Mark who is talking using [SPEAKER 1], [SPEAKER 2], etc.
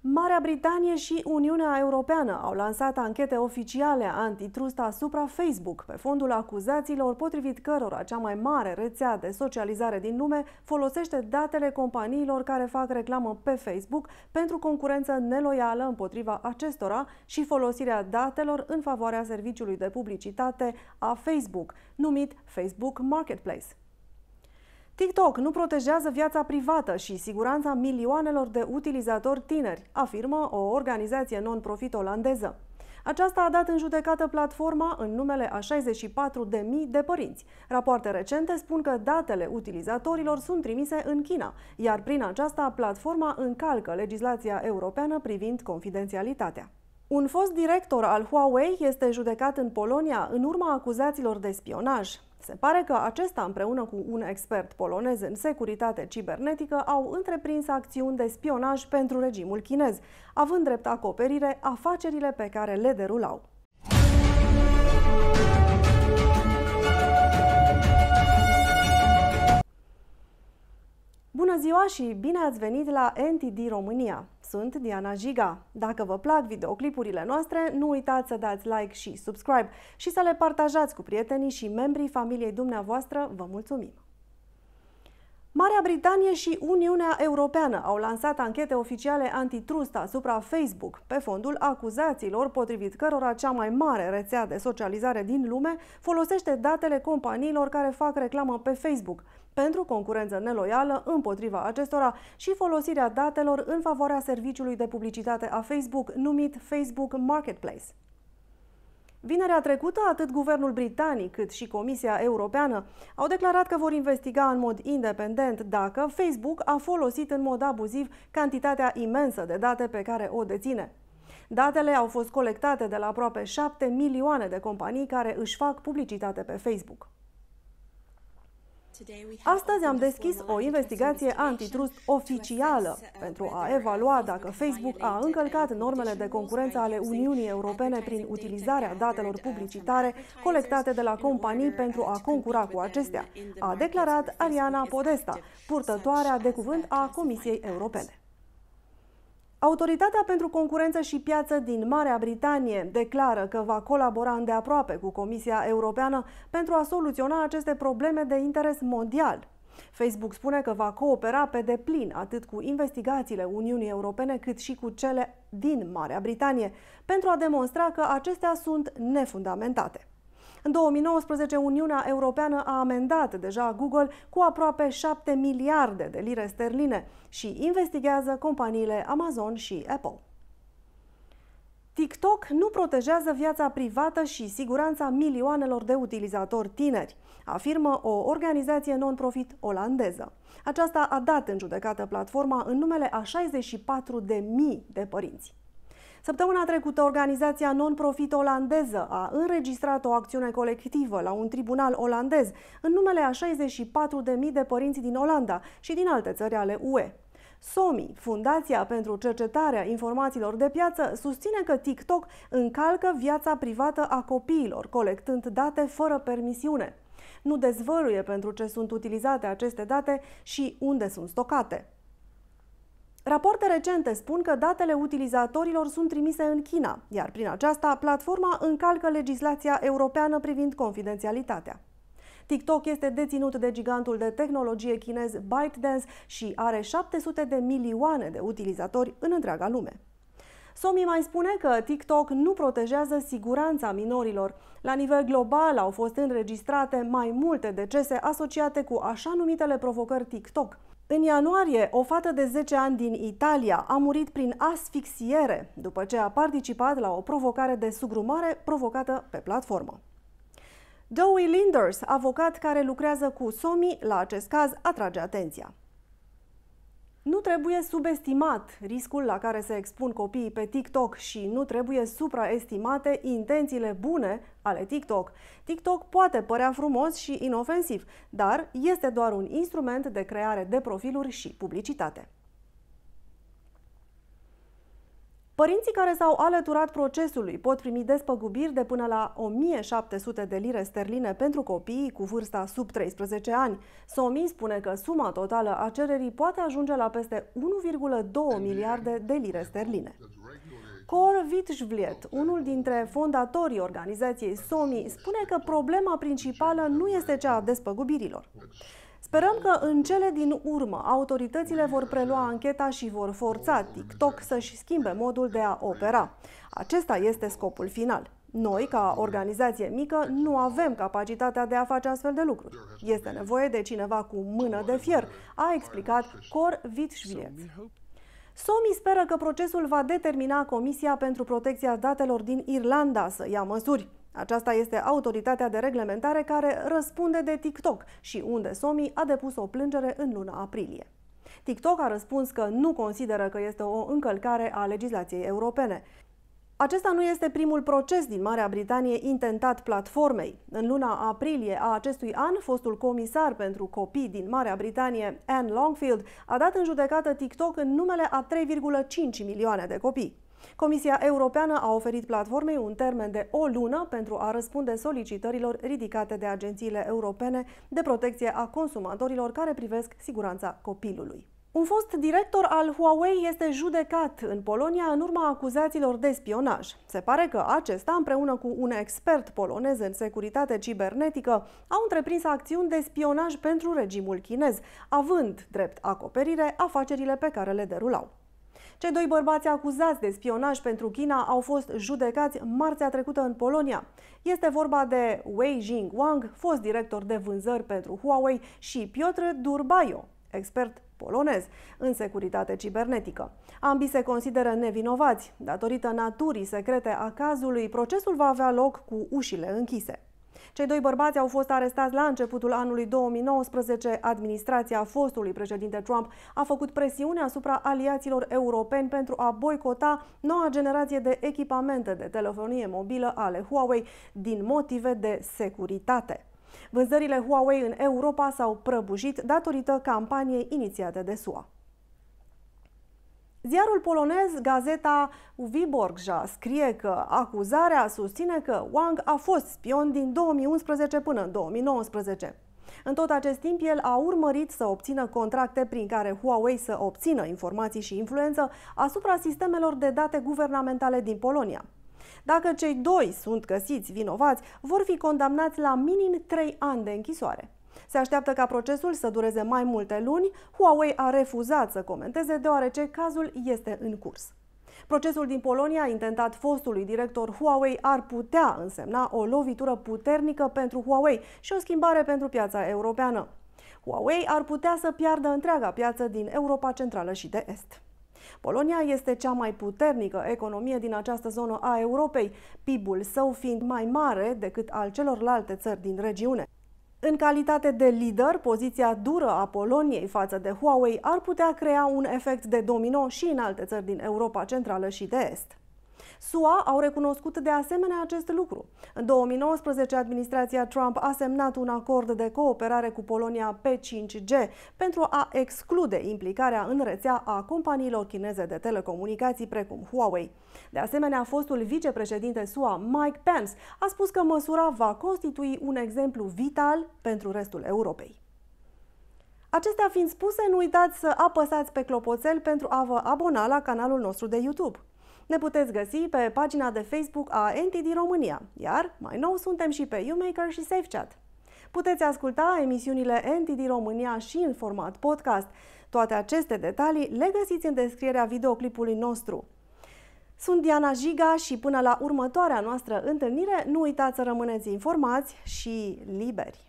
[SPEAKER 1] Marea Britanie și Uniunea Europeană au lansat anchete oficiale antitrust asupra Facebook pe fondul acuzațiilor potrivit cărora cea mai mare rețea de socializare din lume folosește datele companiilor care fac reclamă pe Facebook pentru concurență neloială împotriva acestora și folosirea datelor în favoarea serviciului de publicitate a Facebook, numit Facebook Marketplace. TikTok nu protejează viața privată și siguranța milioanelor de utilizatori tineri, afirmă o organizație non-profit olandeză. Aceasta a dat în judecată platforma în numele a 64.000 de părinți. Rapoarte recente spun că datele utilizatorilor sunt trimise în China, iar prin aceasta platforma încalcă legislația europeană privind confidențialitatea. Un fost director al Huawei este judecat în Polonia în urma acuzațiilor de spionaj. Se pare că acesta, împreună cu un expert polonez în securitate cibernetică, au întreprins acțiuni de spionaj pentru regimul chinez, având drept acoperire afacerile pe care le derulau. Bună ziua și bine ați venit la NTD România! Sunt Diana Jiga. Dacă vă plac videoclipurile noastre, nu uitați să dați like și subscribe și să le partajați cu prietenii și membrii familiei dumneavoastră. Vă mulțumim! Marea Britanie și Uniunea Europeană au lansat anchete oficiale antitrust asupra Facebook pe fondul acuzațiilor potrivit cărora cea mai mare rețea de socializare din lume folosește datele companiilor care fac reclamă pe Facebook, pentru concurență neloială împotriva acestora și folosirea datelor în favoarea serviciului de publicitate a Facebook numit Facebook Marketplace. Vinerea trecută, atât guvernul britanic cât și Comisia Europeană au declarat că vor investiga în mod independent dacă Facebook a folosit în mod abuziv cantitatea imensă de date pe care o deține. Datele au fost colectate de la aproape 7 milioane de companii care își fac publicitate pe Facebook. Astăzi am deschis o investigație antitrust oficială pentru a evalua dacă Facebook a încălcat normele de concurență ale Uniunii Europene prin utilizarea datelor publicitare colectate de la companii pentru a concura cu acestea, a declarat Ariana Podesta, purtătoarea de cuvânt a Comisiei Europene. Autoritatea pentru concurență și piață din Marea Britanie declară că va colabora îndeaproape cu Comisia Europeană pentru a soluționa aceste probleme de interes mondial. Facebook spune că va coopera pe deplin atât cu investigațiile Uniunii Europene cât și cu cele din Marea Britanie pentru a demonstra că acestea sunt nefundamentate. În 2019, Uniunea Europeană a amendat deja Google cu aproape 7 miliarde de lire sterline și investigează companiile Amazon și Apple. TikTok nu protejează viața privată și siguranța milioanelor de utilizatori tineri, afirmă o organizație non-profit olandeză. Aceasta a dat în judecată platforma în numele a 64 de mii de părinți. Săptămâna trecută, organizația non-profit olandeză a înregistrat o acțiune colectivă la un tribunal olandez în numele a 64.000 de părinți din Olanda și din alte țări ale UE. SOMI, Fundația pentru Cercetarea Informațiilor de Piață, susține că TikTok încalcă viața privată a copiilor, colectând date fără permisiune. Nu dezvăluie pentru ce sunt utilizate aceste date și unde sunt stocate. Rapoarte recente spun că datele utilizatorilor sunt trimise în China, iar prin aceasta platforma încalcă legislația europeană privind confidențialitatea. TikTok este deținut de gigantul de tehnologie chinez ByteDance și are 700 de milioane de utilizatori în întreaga lume. Somi mai spune că TikTok nu protejează siguranța minorilor. La nivel global au fost înregistrate mai multe decese asociate cu așa numitele provocări TikTok, în ianuarie, o fată de 10 ani din Italia a murit prin asfixiere după ce a participat la o provocare de sugrumare provocată pe platformă. Dowie Linders, avocat care lucrează cu SOMI, la acest caz atrage atenția. Nu trebuie subestimat riscul la care se expun copiii pe TikTok și nu trebuie supraestimate intențiile bune ale TikTok. TikTok poate părea frumos și inofensiv, dar este doar un instrument de creare de profiluri și publicitate. Părinții care s-au alăturat procesului pot primi despăgubiri de până la 1700 de lire sterline pentru copiii cu vârsta sub 13 ani. SOMI spune că suma totală a cererii poate ajunge la peste 1,2 miliarde de lire sterline. Cor Vitjvliet, unul dintre fondatorii organizației SOMI, spune că problema principală nu este cea a despăgubirilor. Sperăm că în cele din urmă autoritățile vor prelua ancheta și vor forța TikTok să-și schimbe modul de a opera. Acesta este scopul final. Noi, ca organizație mică, nu avem capacitatea de a face astfel de lucruri. Este nevoie de cineva cu mână de fier, a explicat Cor Vitșvieț. SOMI speră că procesul va determina Comisia pentru Protecția Datelor din Irlanda să ia măsuri. Aceasta este autoritatea de reglementare care răspunde de TikTok și unde Somi a depus o plângere în luna aprilie. TikTok a răspuns că nu consideră că este o încălcare a legislației europene. Acesta nu este primul proces din Marea Britanie intentat platformei. În luna aprilie a acestui an, fostul comisar pentru copii din Marea Britanie, Anne Longfield, a dat în judecată TikTok în numele a 3,5 milioane de copii. Comisia Europeană a oferit platformei un termen de o lună pentru a răspunde solicitărilor ridicate de agențiile europene de protecție a consumatorilor care privesc siguranța copilului. Un fost director al Huawei este judecat în Polonia în urma acuzațiilor de spionaj. Se pare că acesta, împreună cu un expert polonez în securitate cibernetică, au întreprins acțiuni de spionaj pentru regimul chinez, având drept acoperire afacerile pe care le derulau. Cei doi bărbați acuzați de spionaj pentru China au fost judecați marțea trecută în Polonia. Este vorba de Wei Jing Wang, fost director de vânzări pentru Huawei, și Piotr Durbaio, expert polonez în securitate cibernetică. Ambii se consideră nevinovați. Datorită naturii secrete a cazului, procesul va avea loc cu ușile închise. Cei doi bărbați au fost arestați la începutul anului 2019. Administrația fostului președinte Trump a făcut presiune asupra aliaților europeni pentru a boicota noua generație de echipamente de telefonie mobilă ale Huawei din motive de securitate. Vânzările Huawei în Europa s-au prăbușit datorită campaniei inițiate de SUA. Ziarul polonez Gazeta Wiborgja scrie că acuzarea susține că Wang a fost spion din 2011 până în 2019. În tot acest timp, el a urmărit să obțină contracte prin care Huawei să obțină informații și influență asupra sistemelor de date guvernamentale din Polonia. Dacă cei doi sunt găsiți vinovați, vor fi condamnați la minim 3 ani de închisoare. Se așteaptă ca procesul să dureze mai multe luni. Huawei a refuzat să comenteze deoarece cazul este în curs. Procesul din Polonia, intentat fostului director Huawei, ar putea însemna o lovitură puternică pentru Huawei și o schimbare pentru piața europeană. Huawei ar putea să piardă întreaga piață din Europa Centrală și de Est. Polonia este cea mai puternică economie din această zonă a Europei, PIB-ul său fiind mai mare decât al celorlalte țări din regiune. În calitate de lider, poziția dură a Poloniei față de Huawei ar putea crea un efect de domino și în alte țări din Europa Centrală și de Est. SUA au recunoscut de asemenea acest lucru. În 2019, administrația Trump a semnat un acord de cooperare cu Polonia pe 5G pentru a exclude implicarea în rețea a companiilor chineze de telecomunicații precum Huawei. De asemenea, fostul vicepreședinte SUA Mike Pence a spus că măsura va constitui un exemplu vital pentru restul Europei. Acestea fiind spuse, nu uitați să apăsați pe clopoțel pentru a vă abona la canalul nostru de YouTube. Ne puteți găsi pe pagina de Facebook a NTD România, iar mai nou suntem și pe YouMaker și SafeChat. Puteți asculta emisiunile NTD România și în format podcast. Toate aceste detalii le găsiți în descrierea videoclipului nostru. Sunt Diana Jiga și până la următoarea noastră întâlnire, nu uitați să rămâneți informați și liberi!